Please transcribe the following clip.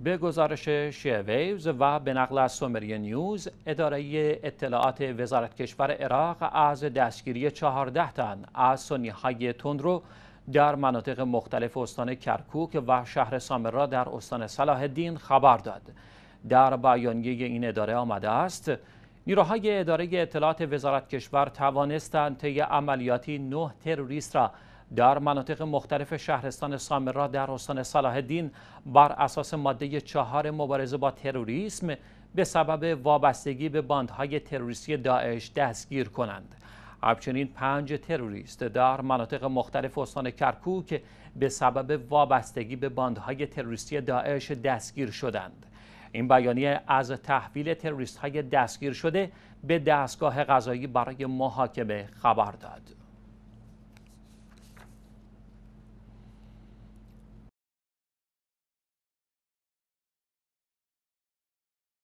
به گزارش شیع ویوز و به نقل از سومری نیوز اداره اطلاعات وزارت کشور عراق از دستگیری چهارده تن از سنی های تندرو در مناطق مختلف استان کرکوک و شهر سامرا در استان صلاح الدین خبر داد در بیانیه این اداره آمده است نیروهای اداره اطلاعات وزارت کشور توانستند طی عملیاتی نه تروریست را در مناطق مختلف شهرستان سامرا در استان صلاح الدین بر اساس ماده چهار مبارزه با تروریسم به سبب وابستگی به باندهای تروریستی داعش دستگیر کنند. همچنین پنج تروریست در مناطق مختلف استان کرکوک به سبب وابستگی به باندهای تروریستی داعش دستگیر شدند. این بیانیه از تحویل تروریست های دستگیر شده به دستگاه قضایی برای محاکمه خبر داد.